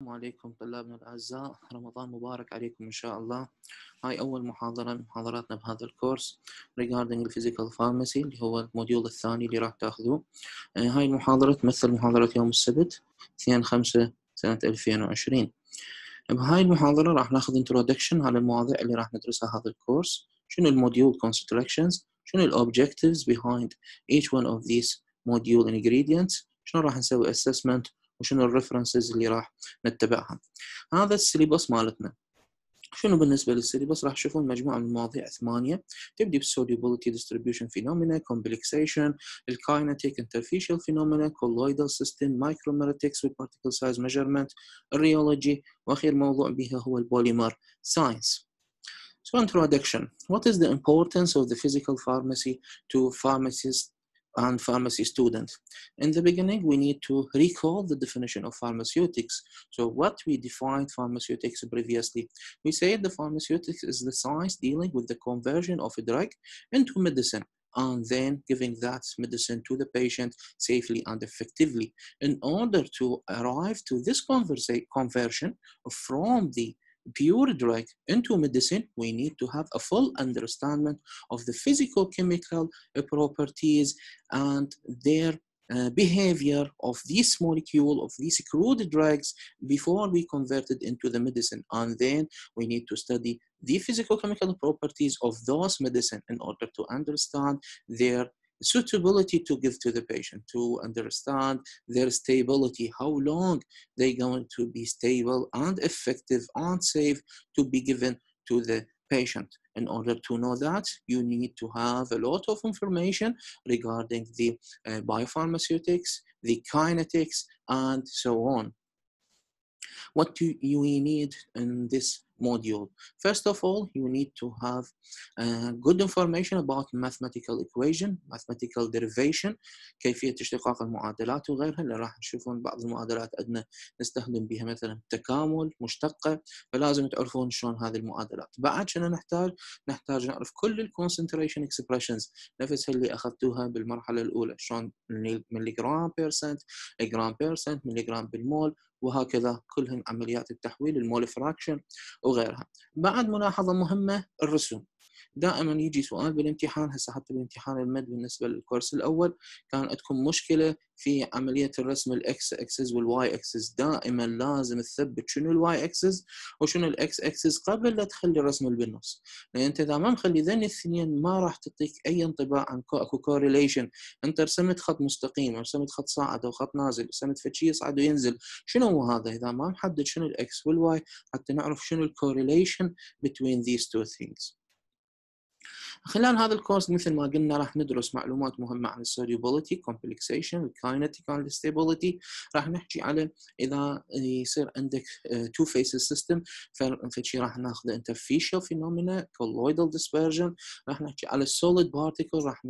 السلام عليكم طلابنا الأعزاء رمضان مبارك عليكم إن شاء الله هاي أول محاضرة من محاضراتنا بهذا الكورس regarding the physical pharmacy اللي هو الموديول الثاني اللي راح تاخذوه آه، هاي المحاضرة تمثل محاضرة يوم السبت 2 5 سنة 2020 بهاي المحاضرة راح ناخذ introduction على المواضيع اللي راح ندرسها هذا الكورس شنو الموديول constructions شنو الاوبجكتيفز behind each one of these module ingredients شنو راح نسوي assessment وشنو الريفرنسز اللي راح نتبعها هذا السيلبس مالتنا شنو بالنسبه للسيلبس راح تشوفون مجموعه من المواضيع ثمانيه تبدي بالسوليوبيلتي ديستريبيوشن فينومينا كومبلكسيشن الكاينتيك انترفيشال فينومينا كولويدال سيستم مايكروميريتكس وبارتيكل سايز ميجرمنت الريولوجي واخر موضوع بها هو البوليمر ساينس So introduction. What is the importance of the physical pharmacy to pharmacists and pharmacy students. In the beginning, we need to recall the definition of pharmaceutics. So what we defined pharmaceutics previously, we said the pharmaceutics is the science dealing with the conversion of a drug into medicine and then giving that medicine to the patient safely and effectively. In order to arrive to this conversion from the pure drug into medicine, we need to have a full understanding of the physical chemical uh, properties and their uh, behavior of this molecule, of these crude drugs, before we convert it into the medicine. And then we need to study the physical chemical properties of those medicine in order to understand their suitability to give to the patient to understand their stability, how long they going to be stable and effective and safe to be given to the patient. In order to know that, you need to have a lot of information regarding the uh, biopharmaceutics, the kinetics, and so on. What do you need in this module. First of all, you need to have uh, good information about mathematical equation, mathematical derivation, كيفية اشتقاق المعادلات وغيرها اللي راح نشوفون بعض المعادلات عندنا نستخدم بها مثلا تكامل مشتقة فلازم تعرفون شلون هذه المعادلات. بعد شنو نحتاج؟ نحتاج نعرف كل الكونسنتريشن اكسبريشنز نفسها اللي اخذتوها بالمرحلة الأولى شلون ملي جرام بيرسنت، جرام بيرسنت، ملي جرام بالمول وهكذا كلهم عمليات التحويل المول فراكشن وغيرها بعد ملاحظة مهمة الرسوم دائما يجي سؤال بالامتحان هسه حتى بالامتحان المد بالنسبه للكورس الاول كان عندكم مشكله في عمليه الرسم الاكس اكسس والواي اكسس دائما لازم تثبت شنو الواي اكسس وشنو الاكس اكسس قبل لا تخلي الرسم بالنص لان انت اذا ما مخلي ذني الاثنين ما راح تعطيك اي انطباع عن اكو كورليشن انت رسمت خط مستقيم رسمت خط صاعد او خط نازل رسمت فشي شيء يصعد وينزل شنو هو هذا اذا ما محدد شنو الاكس والواي حتى نعرف شنو الكورليشن بين ذيس تو ثينجز خلال هذا الكورس مثل ما قلنا راح ندرس معلومات مهمة عن solubility, complexation, الكاينتيك and stability راح نحكي على إذا يصير عندك تو فيس سيستم فشي راح ناخذه interfacial فينومينا colloidal dispersion راح نحكي على السوليد بارتيكل راح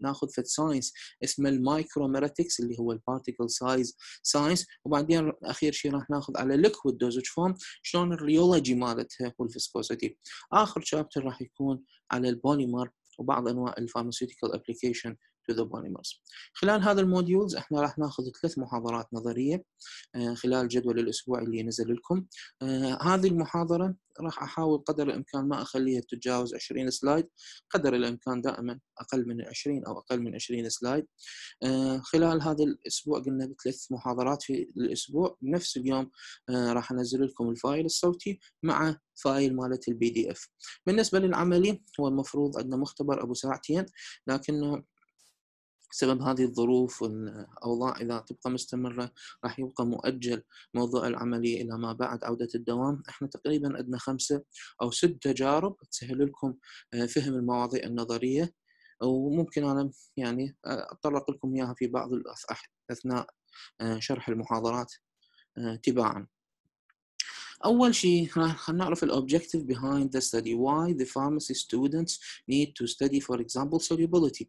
ناخذ فد ساينس اسمه المايكروميريتكس اللي هو البارتيكل سايز ساينس وبعدين اخير شيء راح ناخذ على ليكويد دوزج فورم شلون الريولوجي مالتها والفيسكوسيتي اخر شابتر راح يكون على البوليمر وبعض انواع الفارماسيوتيكال ابلكيشن تو ذا بوليمرز خلال هذا الموديولز احنا راح ناخذ ثلاث محاضرات نظريه آه، خلال جدول الاسبوع اللي نزل لكم. آه، هذه المحاضره راح احاول قدر الامكان ما اخليها تتجاوز 20 سلايد قدر الامكان دائما اقل من 20 او اقل من 20 سلايد آه، خلال هذا الاسبوع قلنا بثلاث محاضرات في الاسبوع نفس اليوم آه، راح انزل لكم الفايل الصوتي مع فايل مالت البي دي اف بالنسبه للعملي هو المفروض عندنا مختبر ابو ساعتين لكنه بسبب هذه الظروف والأوضاع إذا تبقى مستمرة راح يبقى مؤجل موضوع العملية إلى ما بعد عودة الدوام إحنا تقريبا عندنا خمسة أو ست تجارب تسهل لكم آه، فهم المواضيع النظرية وممكن أنا يعني أتطرق آه، لكم إياها في بعض أثناء آه، شرح المحاضرات تباعاً أول شيء خلينا نعرف الobjective behind the study why the pharmacy students need to study for example solubility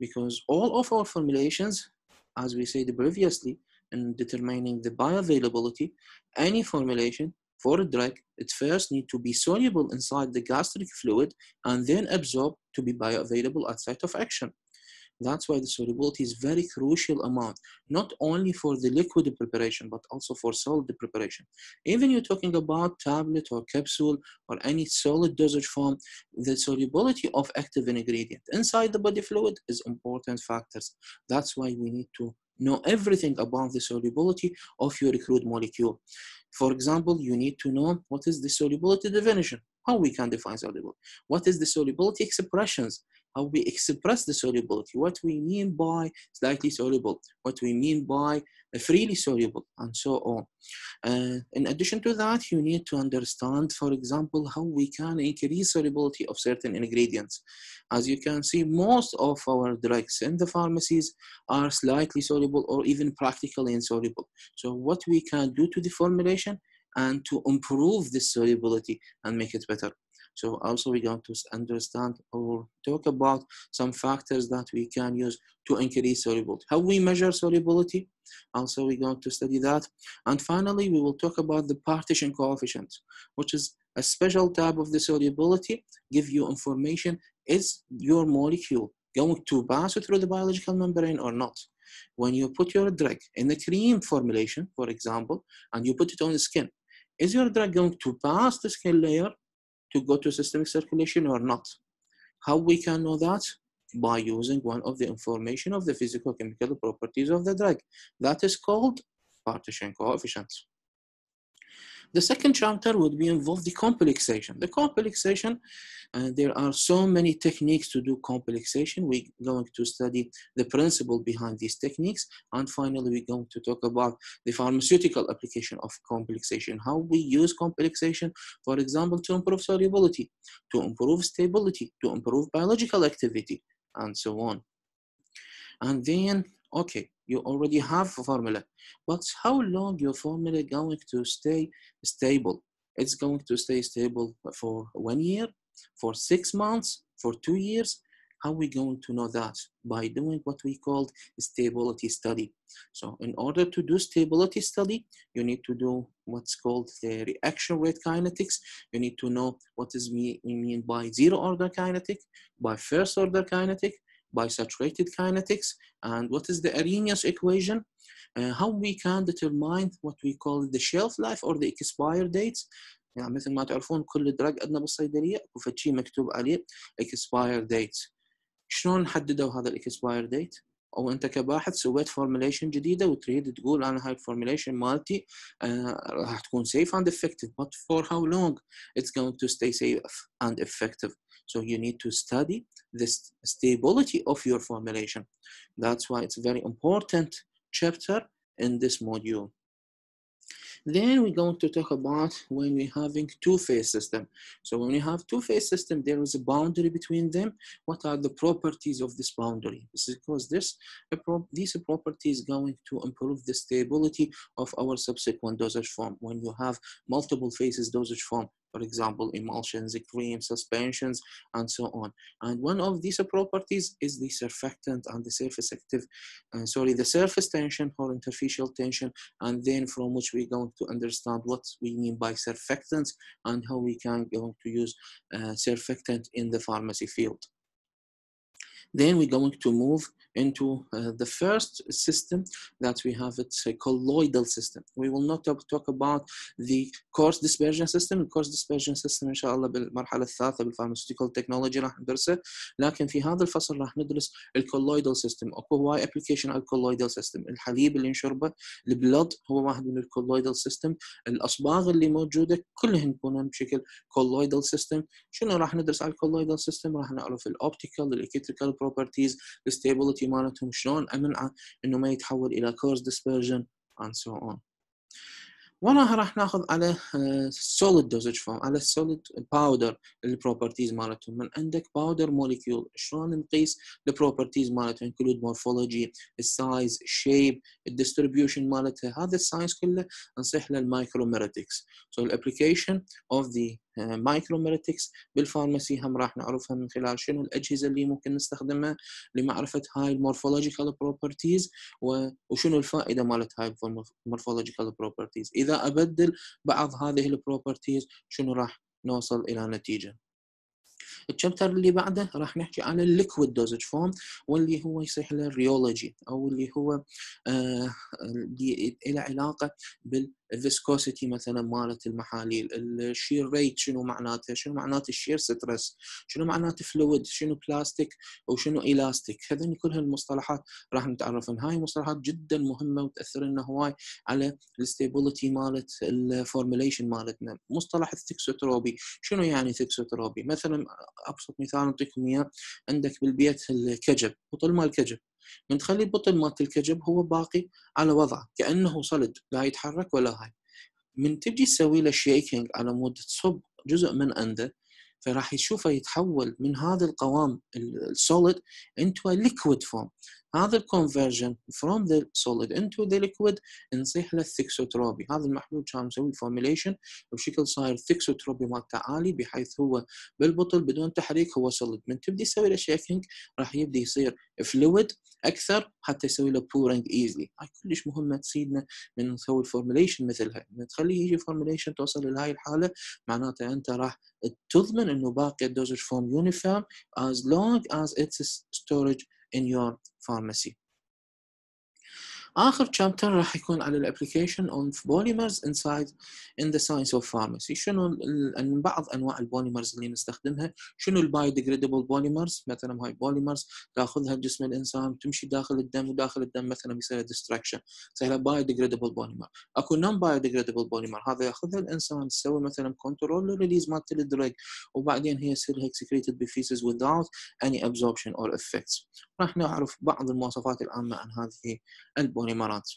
because all of our formulations, as we said previously, in determining the bioavailability, any formulation for a drug, it first need to be soluble inside the gastric fluid and then absorbed to be bioavailable at site of action. That's why the solubility is very crucial amount, not only for the liquid preparation, but also for solid preparation. Even you're talking about tablet or capsule or any solid dosage form, the solubility of active ingredient inside the body fluid is important factors. That's why we need to know everything about the solubility of your crude molecule. For example, you need to know what is the solubility definition, how we can define solubility, what is the solubility expressions, how we express the solubility, what we mean by slightly soluble, what we mean by freely soluble, and so on. Uh, in addition to that, you need to understand, for example, how we can increase solubility of certain ingredients. As you can see, most of our drugs in the pharmacies are slightly soluble or even practically insoluble. So what we can do to the formulation and to improve this solubility and make it better. So also we're going to understand or talk about some factors that we can use to increase solubility. How we measure solubility? Also we're going to study that. And finally, we will talk about the partition coefficient, which is a special type of the solubility, give you information, is your molecule going to pass through the biological membrane or not? When you put your drug in a cream formulation, for example, and you put it on the skin, is your drug going to pass the skin layer to go to systemic circulation or not. How we can know that? By using one of the information of the chemical properties of the drug. That is called partition coefficients. The second chapter would be involved the complexation. The complexation, uh, there are so many techniques to do complexation. We're going to study the principle behind these techniques. And finally, we're going to talk about the pharmaceutical application of complexation, how we use complexation, for example, to improve solubility, to improve stability, to improve biological activity, and so on. And then Okay, you already have a formula, but how long your formula going to stay stable? It's going to stay stable for one year, for six months, for two years. How we going to know that? By doing what we called stability study. So in order to do stability study, you need to do what's called the reaction rate kinetics. You need to know what is we mean by zero order kinetic, by first order kinetic, by saturated kinetics and what is the Arrhenius equation, uh, how we can determine what we call the shelf life or the expire dates يعني مثل ما تعرفون كل دراج عندنا بالصيدليه اكو مكتوب عليه expire date شلون حددوا هذا الاكسباير date? او انت كباحث سويت فورميليشن جديده وتريد تقول انا هاي formulation مالتي راح تكون safe and effective but for how long it's going to stay safe and effective so you need to study the stability of your formulation. That's why it's a very important chapter in this module. Then we're going to talk about when we're having two-phase system. So when we have two-phase system, there is a boundary between them. What are the properties of this boundary? This is because this, these properties going to improve the stability of our subsequent dosage form. When you have multiple phases dosage form, for example, emulsions, creams, suspensions, and so on. And one of these properties is the surfactant and the surface active, uh, sorry, the surface tension or interfacial tension, and then from which we're going to understand what we mean by surfactants and how we can go to use uh, surfactant in the pharmacy field. Then we're going to move into uh, the first system that we have it's a colloidal system we will not talk about the coarse dispersion system الكورس dispersion system ان شاء الله بالمرحله الثالثه بالفارماسيوتيكال تكنولوجي راح ندرسه لكن في هذا الفصل راح ندرس الكولويدال سيستم اكو هواي ابلكيشن على الكولويدال سيستم الحليب اللي نشربه البلد هو واحد من الكولويدال سيستم الاصباغ اللي موجوده كلهن يكونون بشكل كولويدال سيستم شنو راح ندرس على الكولويدال سيستم راح نعرف الاوبتيكال الالكتريكال بروبرتيز الستابيليتي الكوميونتي مالتهم شلون امنع انه ما يتحول الى كورس ديسبرجن and سو اون وراها راح ناخذ على سوليد دوزج فورم على solid باودر البروبرتيز مالتهم من عندك باودر موليكيول شلون نقيس البروبرتيز مالتهم انكلود مورفولوجي السايز الشيب الديستربيوشن مالتها هذا الساينس كله نصيح للمايكروميريتكس so the application of the مايكروميريتكس بالفارماسي هم راح نعرفها من خلال شنو الاجهزه اللي ممكن نستخدمها لمعرفه هاي المورفولوجيكال بروبرتيز وشنو الفائده مالت هاي المورفولوجيكال بروبرتيز اذا ابدل بعض هذه البروبرتيز شنو راح نوصل الى نتيجه الشابتر اللي بعده راح نحكي عن الليكويد دوزج فورم واللي هو يصيح له ريولوجي او اللي هو آه اللي له علاقه بال الفيسكوسيتي مثلا مالت المحاليل الشير ريت شنو معناته شنو معناته الشير ستريس شنو معناته فلويد شنو بلاستيك او شنو الاستيك هذين كل هالمصطلحات راح نتعرف لها هاي مصطلحات جدا مهمه وتاثر لنا هواي على الستيبلتي مالت الفورميليشن مالتنا مصطلح الثكسوتروبي شنو يعني ثكسوتروبي مثلا ابسط مثال نعطيكم اياه عندك بالبيت الكجب وطول ما الكجب من تخلي بطن مالت الكجب هو باقي على وضعه كانه صلد لا يتحرك ولا هاي من تجي تسوي له شيكينج على مود تصب جزء من عنده فراح تشوفه يتحول من هذا القوام السوليد انتو ليكويد فورم هذا الكونفرجن فروم ذا سوليد انتو ذا ليكويد نصيح له الثكسوتروبي هذا المحلول كان مسوي فورميليشن بشكل صاير الثكسوتروبي مالته عالي بحيث هو بالبطل بدون تحريك هو سوليد من تبدي تسوي له شيكينج راح يبدي يصير فلويد اكثر حتى يسوي له بورنج ايزلي هاي كلش مهمه تسيدنا من نسوي الفورميليشن مثلها من تخليه يجي فورميليشن توصل لهاي الحاله معناته انت راح تضمن انه باقي الدوزج فورم يونيفورم از لونج از اتس ستورج in your pharmacy. اخر شابتر راح يكون على الابلكيشن اوف بوليمرز انسايد ان ذا ساينس اوف فارماسي شنو بعض انواع البوليمرز اللي نستخدمها شنو الباي ديجريدبل بوليمرز مثلا هاي بوليمرز تاخذها جسم الانسان تمشي داخل الدم وداخل الدم مثلا يصير ديستراكشن يصير باي ديجريدبل بوليمر اكو نون باي ديجريدبل بوليمر هذا ياخذها الانسان تسوي مثلا كنترول ريليز مالت الدرج وبعدين هي تصير هيك secreted بفيسز without اني absorption اور effects راح نعرف بعض المواصفات العامه عن هذه البوليمرز والامارات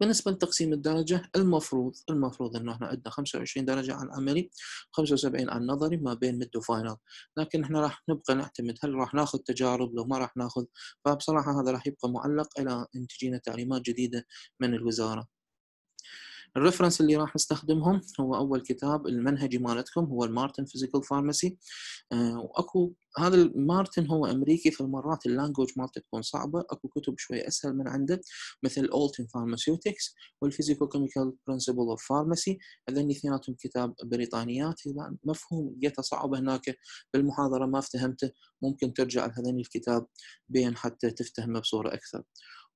بالنسبة لتقسيم الدرجة المفروض المفروض انه احنا عندنا 25 درجة على العملي 75 على النظري ما بين ميد وفاينل لكن احنا راح نبقى نعتمد هل راح ناخذ تجارب لو ما راح ناخذ فبصراحة هذا راح يبقى معلق الى ان تجينا تعليمات جديدة من الوزارة الريفرنس اللي راح استخدمهم هو اول كتاب المنهجي مالتكم هو المارتن فيزيكال فارماسي آه، واكو هذا المارتن هو امريكي فمرات اللانجوج مالته تكون صعبه اكو كتب شوي اسهل من عنده مثل اولتن فارماسيوتكس والفيزيكو كيميكال برنسبل اوف فارماسي هذين اثنيناتهم كتاب بريطانيات اذا مفهوم لقيته صعب هناك بالمحاضره ما افتهمته ممكن ترجع لهذين الكتاب بين حتى تفتهمه بصوره اكثر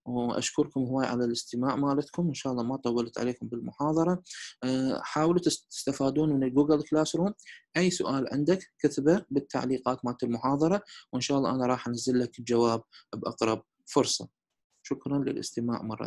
واشكركم هواي على الاستماع مالتكم ان شاء الله ما طولت عليكم بالمحاضره آه، حاولوا تستفادون من جوجل كلاس روم اي سؤال عندك كتبه بالتعليقات مالت المحاضره وان شاء الله انا راح انزل لك الجواب باقرب فرصه شكرا للاستماع مره